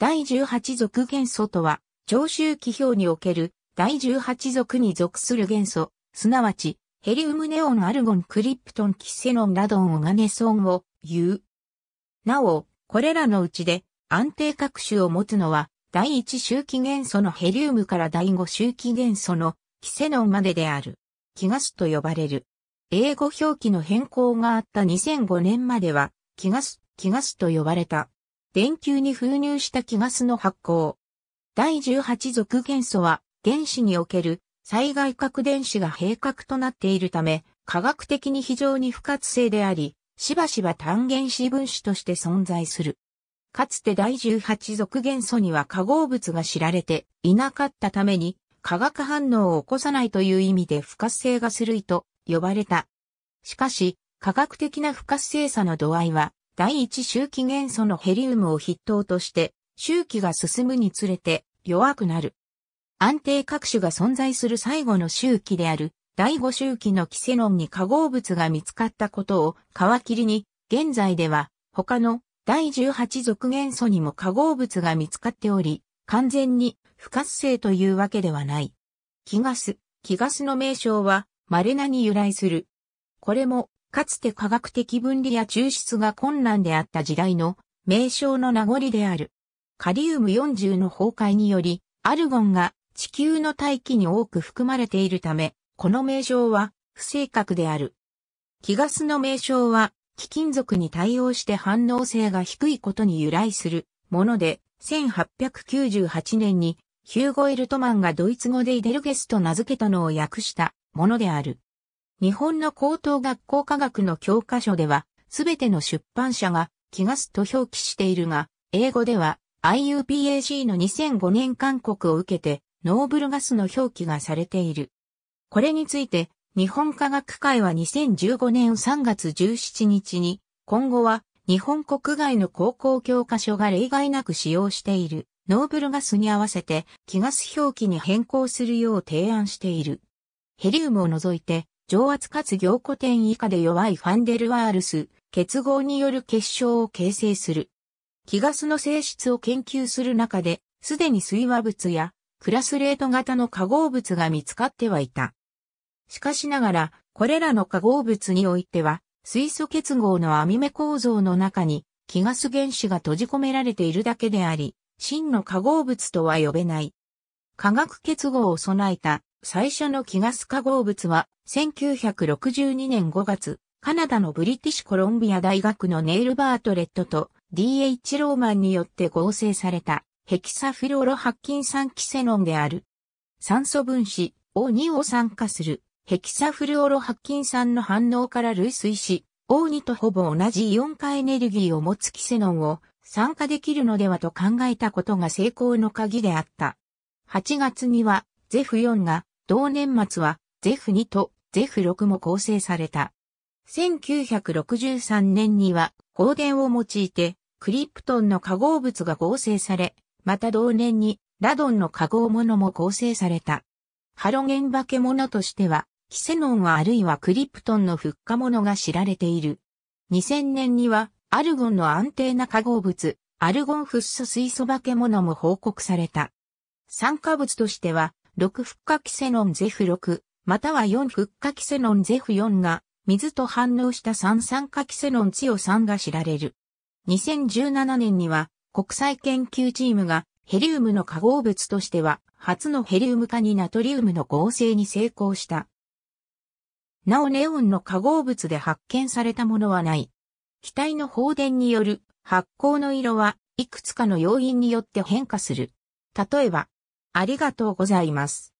第18属元素とは、長周期表における第18属に属する元素、すなわち、ヘリウムネオン、アルゴン、クリプトン、キセノン、ラドン、オガネソンを言う。なお、これらのうちで安定各種を持つのは、第1周期元素のヘリウムから第5周期元素のキセノンまでである。キガスと呼ばれる。英語表記の変更があった2005年までは、キガス、キガスと呼ばれた。電球に封入した気ガスの発光。第18属元素は原子における最外核電子が閉核となっているため、科学的に非常に不活性であり、しばしば単原子分子として存在する。かつて第18属元素には化合物が知られていなかったために、化学反応を起こさないという意味で不活性ガス類と呼ばれた。しかし、科学的な不活性さの度合いは第一周期元素のヘリウムを筆頭として、周期が進むにつれて弱くなる。安定各種が存在する最後の周期である、第五周期のキセノンに化合物が見つかったことを皮切りに、現在では他の第18属元素にも化合物が見つかっており、完全に不活性というわけではない。気ガス、気ガスの名称は稀なに由来する。これもかつて科学的分離や抽出が困難であった時代の名称の名残である。カリウム40の崩壊により、アルゴンが地球の大気に多く含まれているため、この名称は不正確である。気ガスの名称は、貴金属に対応して反応性が低いことに由来するもので、1898年にヒューゴ・エルトマンがドイツ語でイデルゲスと名付けたのを訳したものである。日本の高等学校科学の教科書では、すべての出版社が、キガスと表記しているが、英語では、IUPAC の2005年勧告を受けて、ノーブルガスの表記がされている。これについて、日本科学会は2015年3月17日に、今後は日本国外の高校教科書が例外なく使用しているノーブルガスに合わせて気ガス表記に変更するよう提案している。ヘリウムを除いて上圧かつ凝固点以下で弱いファンデルワールス、結合による結晶を形成する。気ガスの性質を研究する中で、すでに水和物やクラスレート型の化合物が見つかってはいた。しかしながら、これらの化合物においては、水素結合の網目構造の中に、気ガス原子が閉じ込められているだけであり、真の化合物とは呼べない。化学結合を備えた最初の気ガス化合物は、1962年5月、カナダのブリティッシュコロンビア大学のネイル・バートレットと D.H. ローマンによって合成されたヘキサフロロ白金酸キセノンである。酸素分子 O2 を酸化するヘキサフルオロ白金酸の反応から類推し、O2 とほぼ同じイオン化エネルギーを持つキセノンを酸化できるのではと考えたことが成功の鍵であった。8月には、ゼフ4が同年末は、ゼフ2とゼフ6も構成された。1963年には、光電を用いて、クリプトンの化合物が合成され、また同年に、ラドンの化合物も構成された。ハロゲン化け物としては、キセノンはあるいはクリプトンの復化物が知られている。2000年には、アルゴンの安定な化合物、アルゴンフッ素水素化け物も報告された。酸化物としては、6フッ化キセノンゼフ6、または4フッ化キセノンゼフ4が、水と反応した三酸化キセノンチオ酸が知られる。2017年には、国際研究チームが、ヘリウムの化合物としては、初のヘリウム化にナトリウムの合成に成功した。なおネオンの化合物で発見されたものはない。気体の放電による発光の色はいくつかの要因によって変化する。例えば、ありがとうございます。